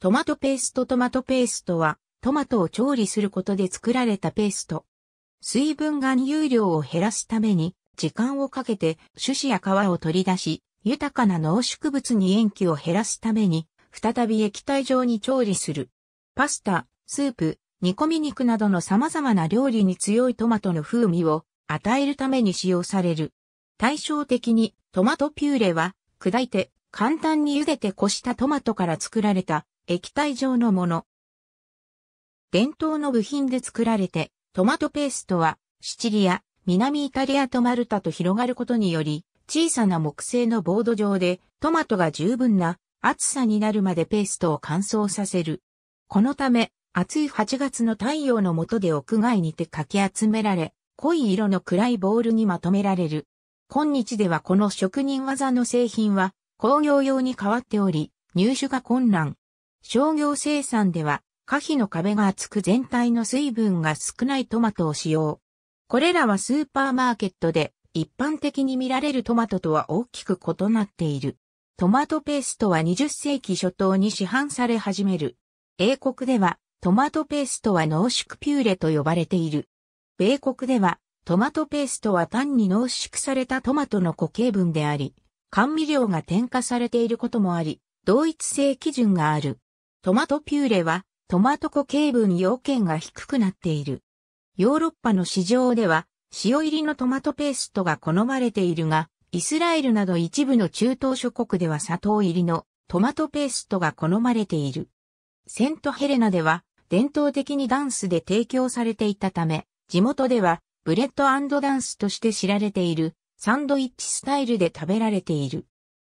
トマトペーストトマトペーストは、トマトを調理することで作られたペースト。水分含有量を減らすために、時間をかけて種子や皮を取り出し、豊かな濃縮物に塩基を減らすために、再び液体状に調理する。パスタ、スープ、煮込み肉などの様々な料理に強いトマトの風味を与えるために使用される。対照的にトマトピューレは砕いて簡単に茹でてこしたトマトから作られた液体状のもの。伝統の部品で作られて、トマトペーストは、シチリア、南イタリアとマルタと広がることにより、小さな木製のボード上で、トマトが十分な暑さになるまでペーストを乾燥させる。このため、暑い8月の太陽の下で屋外にてかき集められ、濃い色の暗いボールにまとめられる。今日ではこの職人技の製品は工業用に変わっており、入手が困難。商業生産では、可否の壁が厚く全体の水分が少ないトマトを使用。これらはスーパーマーケットで一般的に見られるトマトとは大きく異なっている。トマトペーストは20世紀初頭に市販され始める。英国ではトマトペーストは濃縮ピューレと呼ばれている。米国ではトマトペーストは単に濃縮されたトマトの固形分であり、甘味料が添加されていることもあり、同一性基準がある。トマトピューレはトマト固形分要件が低くなっている。ヨーロッパの市場では塩入りのトマトペーストが好まれているが、イスラエルなど一部の中東諸国では砂糖入りのトマトペーストが好まれている。セントヘレナでは伝統的にダンスで提供されていたため、地元ではブレッドダンスとして知られているサンドイッチスタイルで食べられている。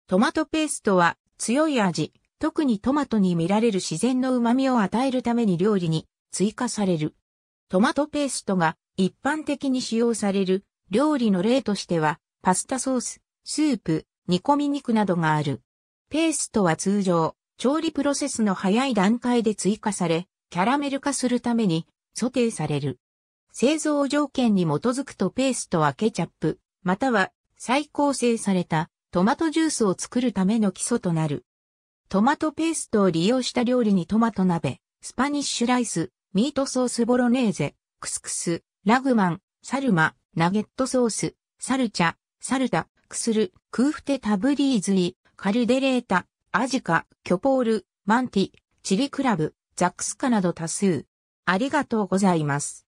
トマトペーストは強い味、特にトマトに見られる自然の旨味を与えるために料理に追加される。トマトペーストが一般的に使用される料理の例としては、パスタソース、スープ、煮込み肉などがある。ペーストは通常、調理プロセスの早い段階で追加され、キャラメル化するためにソテーされる。製造条件に基づくとペーストはケチャップ、または再構成されたトマトジュースを作るための基礎となる。トマトペーストを利用した料理にトマト鍋、スパニッシュライス、ミートソースボロネーゼ、クスクス、ラグマン、サルマ、ナゲットソース、サルチャ、サルタ、クスル、クーフテタブリーズイ、カルデレータ、アジカ、キョポール、マンティ、チリクラブ、ザックスカなど多数。ありがとうございます。